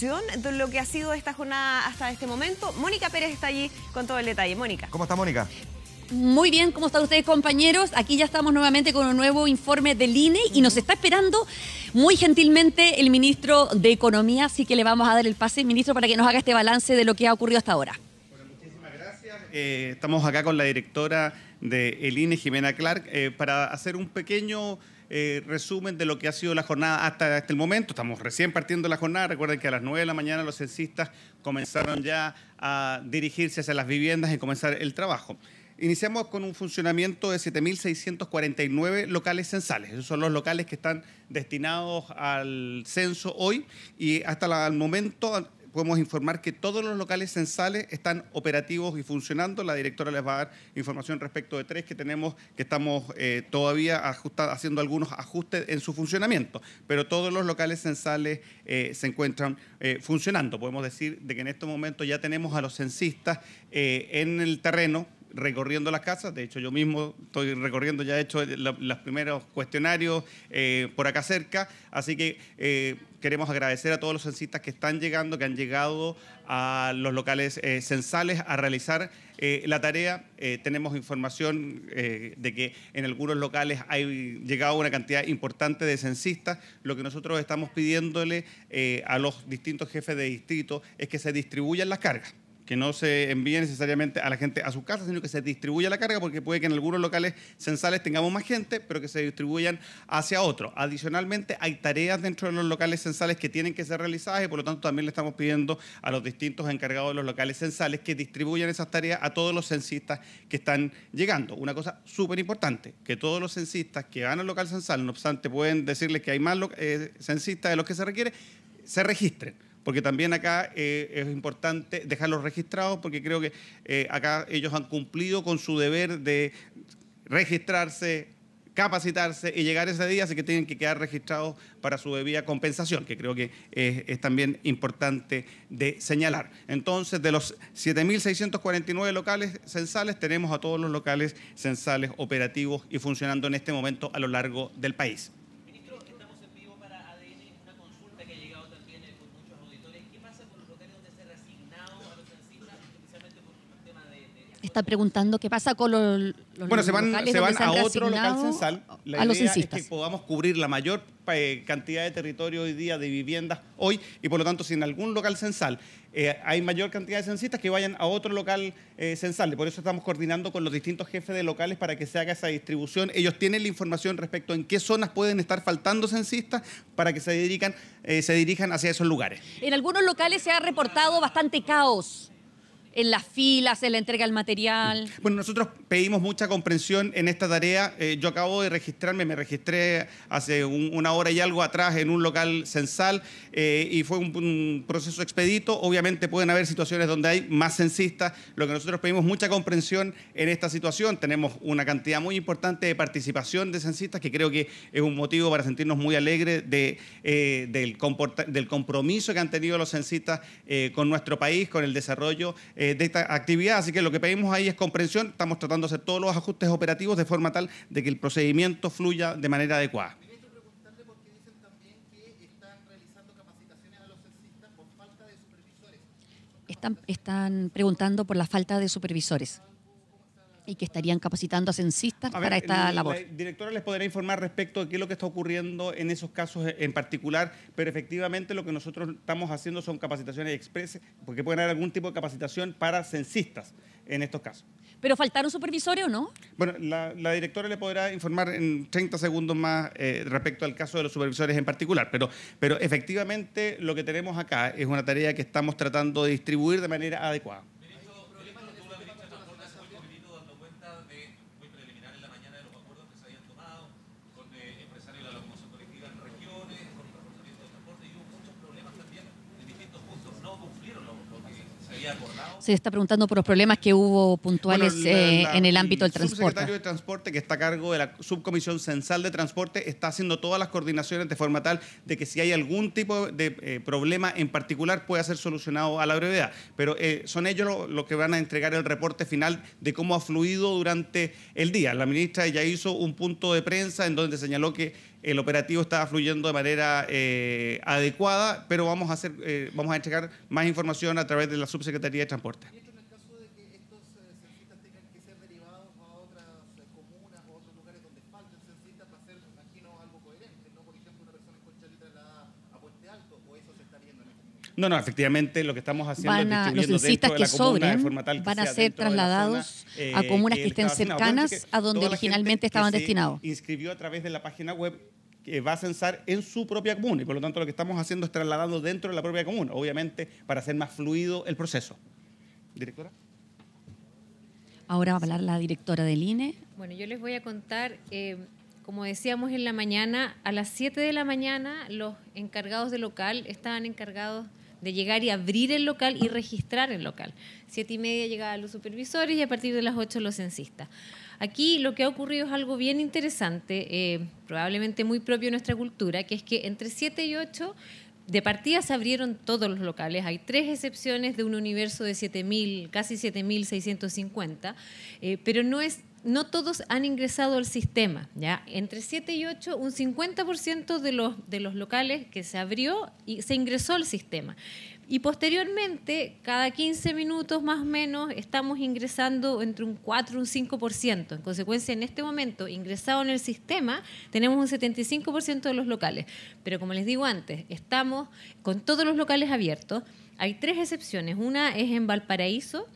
de lo que ha sido esta jornada hasta este momento. Mónica Pérez está allí con todo el detalle. Mónica. ¿Cómo está Mónica? Muy bien, ¿cómo están ustedes compañeros? Aquí ya estamos nuevamente con un nuevo informe del INE y nos está esperando muy gentilmente el ministro de Economía, así que le vamos a dar el pase, ministro, para que nos haga este balance de lo que ha ocurrido hasta ahora. Bueno, muchísimas gracias. Eh, estamos acá con la directora del el INE, Jimena Clark, eh, para hacer un pequeño eh, resumen de lo que ha sido la jornada hasta, este el momento. Estamos recién partiendo la jornada. Recuerden que a las 9 de la mañana los censistas comenzaron ya a dirigirse hacia las viviendas y comenzar el trabajo. Iniciamos con un funcionamiento de 7.649 locales censales. Esos son los locales que están destinados al censo hoy y hasta el momento podemos informar que todos los locales censales están operativos y funcionando. La directora les va a dar información respecto de tres que tenemos, que estamos eh, todavía haciendo algunos ajustes en su funcionamiento, pero todos los locales censales eh, se encuentran eh, funcionando. Podemos decir de que en este momento ya tenemos a los censistas en el terreno recorriendo las casas. De hecho, yo mismo estoy recorriendo, ya he hecho los primeros cuestionarios eh, por acá cerca. Así que eh, queremos agradecer a todos los censistas que están llegando, que han llegado a los locales eh, censales a realizar la tarea. tenemos información de que en algunos locales ha llegado una cantidad importante de censistas. Lo que nosotros estamos pidiéndole a los distintos jefes de distrito es que se distribuyan las cargas que no se envíe necesariamente a la gente a su casa, sino que se distribuya la carga, porque puede que en algunos locales censales tengamos más gente, pero que se distribuyan hacia otro. Adicionalmente, hay tareas dentro de los locales censales que tienen que ser realizadas y por lo tanto también le estamos pidiendo a los distintos encargados de los locales censales que distribuyan esas tareas a todos los censistas que están llegando. Una cosa súper importante, que todos los censistas que van al local censal, no obstante pueden decirles que hay más eh, censistas de los que se requiere, se registren porque también acá eh, es importante dejarlos registrados, porque creo que eh, acá ellos han cumplido con su deber de registrarse, capacitarse y llegar ese día, así que tienen que quedar registrados para su debida compensación, que creo que es, es también importante de señalar. Entonces, de los 7.649 locales censales, tenemos a todos los locales censales operativos y funcionando en este momento a lo largo del país. Está preguntando qué pasa con los, bueno, se van, a otro local censal. La que podamos cubrir la mayor eh, cantidad de territorio hoy día de viviendas hoy y por lo tanto si en algún local censal eh, hay mayor cantidad de censistas que vayan a otro local eh, censal. por eso estamos coordinando con los distintos jefes de locales para que se haga esa distribución. Ellos tienen la información respecto en qué zonas pueden estar faltando censistas para que se, se dirijan hacia esos lugares. En algunos locales se ha reportado bastante caos en las filas, en la entrega del material. Mm. Bueno, nosotros pedimos mucha comprensión en esta tarea. Eh, yo acabo de registrarme, me registré hace una hora y algo atrás en un local censal eh, y fue un, proceso expedito. Obviamente pueden haber situaciones donde hay más censistas. Lo que nosotros pedimos mucha comprensión en esta situación. Tenemos una cantidad muy importante de participación de censistas que creo que es un motivo para sentirnos muy alegres de, eh, del, del, compromiso que han tenido los censistas con nuestro país, con el desarrollo. Eh, de esta actividad. Así que lo que pedimos ahí es comprensión. Estamos tratando de hacer todos los ajustes operativos de forma tal de que el procedimiento fluya de manera adecuada. Están, están preguntando por la falta de supervisores y que estarían capacitando a censistas para esta labor. La directora les podrá informar respecto a qué es lo que está ocurriendo en esos casos en particular, pero efectivamente lo que nosotros estamos haciendo son capacitaciones expresas, porque pueden haber algún tipo de capacitación para censistas en estos casos. ¿Pero faltaron supervisores o no? Bueno, la, directora le podrá informar en 30 segundos más eh, respecto al caso de los supervisores en particular, pero, pero efectivamente lo que tenemos acá es una tarea que estamos tratando de distribuir de manera adecuada. Se está preguntando por los problemas que hubo puntuales eh, en el ámbito del transporte. El subsecretario de Transporte, que está a cargo de la Subcomisión Censal de Transporte, está haciendo todas las coordinaciones de forma tal de que si hay algún tipo de eh, problema en particular pueda ser solucionado a la brevedad. Pero eh, son ellos los que van a entregar el reporte final de cómo ha fluido durante el día. La ministra ya hizo un punto de prensa en donde señaló que el operativo está fluyendo de manera eh, adecuada, pero vamos a, hacer, eh, vamos a entregar más información a través de la Subsecretaría de Transporte. ¿Y esto en el caso de que estos eh, tengan que ser derivados a otras eh, comunas o a otros lugares donde falten censistas para hacer, imagino, algo coherente? ¿No, por ejemplo, una persona en Conchalita trasladada a Puente Alto? ¿O eso se está viendo en este momento? No, no, efectivamente lo que estamos haciendo es distribuyendo dentro de la comuna de forma tal que van a ser trasladados zona, a eh, comunas que estén cercanas a donde originalmente estaban destinados. Inscribió a través de la página web que va a censar en su propia comuna y por lo tanto lo que estamos haciendo es trasladarlo dentro de la propia comuna, obviamente para hacer más fluido el proceso. Directora. Ahora va a hablar la directora del INE. Bueno, yo les voy a contar, eh, como decíamos en la mañana, a las 7 de la mañana los encargados de local estaban encargados de llegar y abrir el local y registrar el local. Siete y media llegaban los supervisores y a partir de las ocho los censistas. Aquí lo que ha ocurrido es algo bien interesante, eh, probablemente muy propio de nuestra cultura, que es que entre siete y ocho de partida se abrieron todos los locales. Hay tres excepciones de un universo de 7.000, casi 7.650, eh, pero no es no todos han ingresado al sistema. ¿ya? Entre 7 y 8, un 50% de los, de los locales que se abrió y se ingresó al sistema. Y posteriormente, cada 15 minutos más o menos, estamos ingresando entre un 4 y un 5%. En consecuencia, en este momento, ingresado en el sistema, tenemos un 75% de los locales. Pero como les digo antes, estamos con todos los locales abiertos. Hay tres excepciones. Una es en Valparaíso,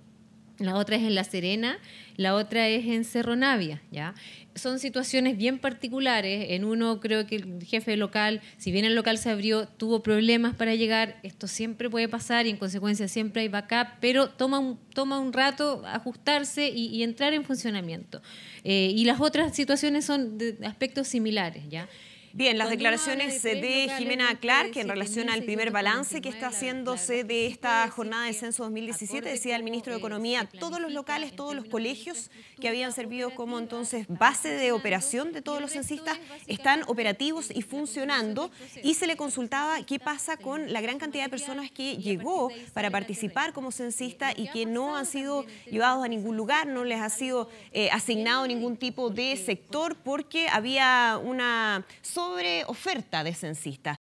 la otra es en La Serena, la otra es en Cerro Navia, ¿ya? Son situaciones bien particulares. En uno creo que el jefe local, si bien el local se abrió, tuvo problemas para llegar. Esto siempre puede pasar y en consecuencia siempre hay backup, pero toma un, toma un rato ajustarse y, entrar en funcionamiento. Eh, y las otras situaciones son de aspectos similares, ¿ya? Bien, las declaraciones eh, de Jimena Clark en relación al primer balance que está haciéndose de esta jornada de censo 2017, decía el ministro de Economía, todos los locales, todos los colegios que habían servido como entonces base de operación de todos los censistas están operativos y funcionando y se le consultaba qué pasa con la gran cantidad de personas que llegó para participar como censista y que no han sido llevados a ningún lugar, no les ha sido eh, asignado ningún tipo de sector porque había una sobre oferta de censistas.